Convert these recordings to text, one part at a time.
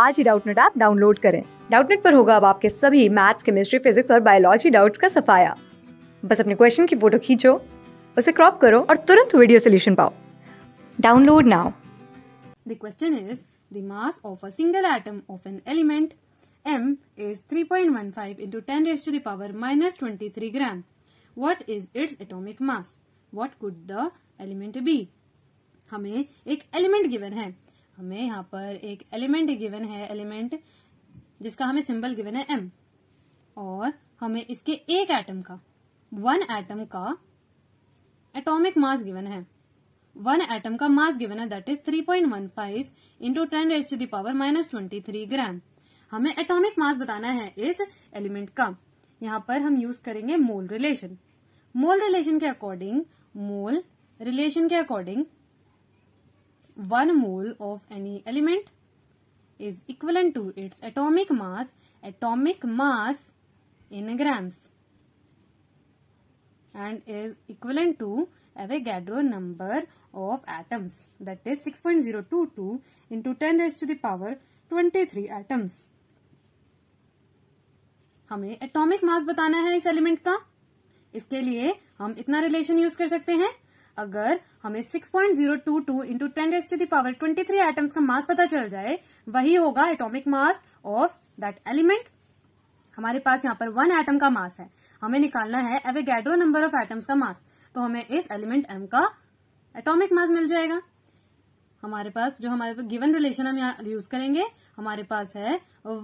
आज ही Doubtnut app download करें डाउटनेट पर होगा अब आपके सभी मैथ्स केमिस्ट्री फिजिक्स और बायोलॉजी डाउट्स का सफाया बस अपने क्वेश्चन की फोटो खींचो उसे क्रॉप करो और तुरंत वीडियो सोल्यूशन पाओ download now the question is the mass of a single atom of an element m is 3.15 into 10 raised to the power minus 23 gram. What is its atomic mass? What could the element be? हमें एक element given है हमें यहाँ पर एक element given है element जिसका हमें सिंबल गिवन है एम और हमें इसके एक एटम का वन एटम का एटॉमिक मास गिवन है वन एटम का मास गिवन है that is 3.15 point one five into ten raise to the power minus twenty three gram हमें एटॉमिक मास बताना है इस एलिमेंट का यहाँ पर हम यूज करेंगे मोल रिलेशन मोल रिलेशन के अकॉर्डिंग मोल रिलेशन के according one mole of any element is equal to its atomic mass atomic mass in grams and is equal to Avogadro number of atoms that is six point zero two two into ten raise to the power twenty three atoms हमें atomic mass बताना है इस element का इसके लिए हम इतना relation use कर सकते हैं अगर हमें 6.022 point zero two two into ten raise to the power twenty three items का मास पता चल जाए वही होगा atomic mass of that element हमारे पास यहाँ पर वन एटम का मास है हमें निकालना है एवेगेड्रो नंबर ऑफ एटम्स का मास तो हमें इस एलिमेंट एम का एटॉमिक मास मिल जाएगा हमारे पास जो हमारे गिवन रिलेशन हम यहाँ यूज करेंगे हमारे पास है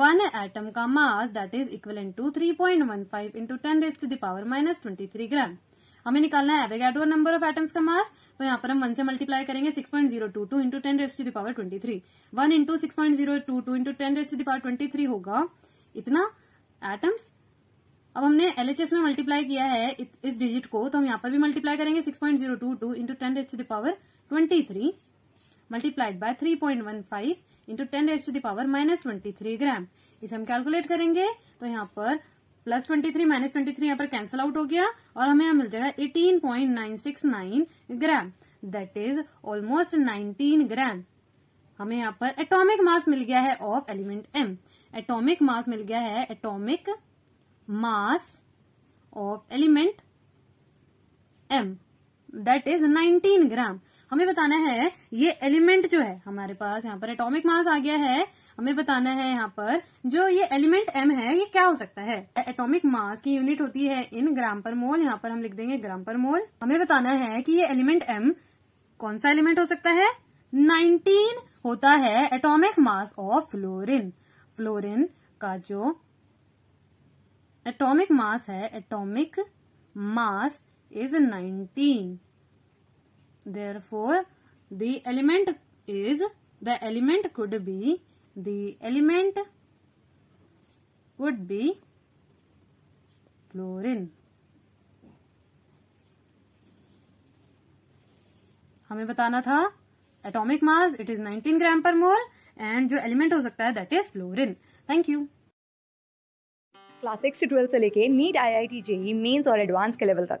वन एटम का mass that is equal to three point one five into ten raise to the power minus twenty three gram हमें निकालना है एवेगैड्रो नंबर ऑफ एटम्स का मास तो यहाँ पर हम वन से मल्टीप्लाई करेंगे six point zero two two into ten raise to the power twenty three one into six point zero two two into ten raise to the power twenty three होगा इतना atoms अब हमने एलएचएस में मल्टीप्लाई किया है इस डिजिट को तो हम यहाँ पर भी मल्टीप्लाई करेंगे six point zero two two into ten raise to the power twenty three multiplied by three point one five into ten raise to the power minus twenty three gram इसे हम कैलकुलेट करेंगे तो यहाँ पर plus twenty three minus twenty three यहाँ पर cancel out हो गया और हमें यहाँ मिल जाएगा eighteen point nine six nine gram that is almost nineteen gram हमें यहाँ पर एटॉमिक मास मिल गया है of element M atomic mass मिल गया है atomic mass of element M that is 19 gram हमें बताना है ये एलिमेंट जो है हमारे पास यहाँ पर एटॉमिक मास आ गया है हमें बताना है यहाँ पर जो ये एलिमेंट एम है ये क्या हो सकता है एटॉमिक मास की यूनिट होती है इन ग्राम पर मोल यहाँ पर हम लिख देंगे ग्राम पर मोल हमें बताना है कि ये एलिमेंट एम कौन सा एलिमेंट हो सकता है 19 होता है atomic mass of fluorine fluorine का जो एटॉमिक मास है atomic mass is 19 therefore the element is the element could be the element would be chlorine हमें बताना था atomic mass it is 19 gram per mole and जो element हो सकता है that is fluorine thank you class six to twelfth से लेके NEET I I T JEE mains और एडवांस के लेवल तक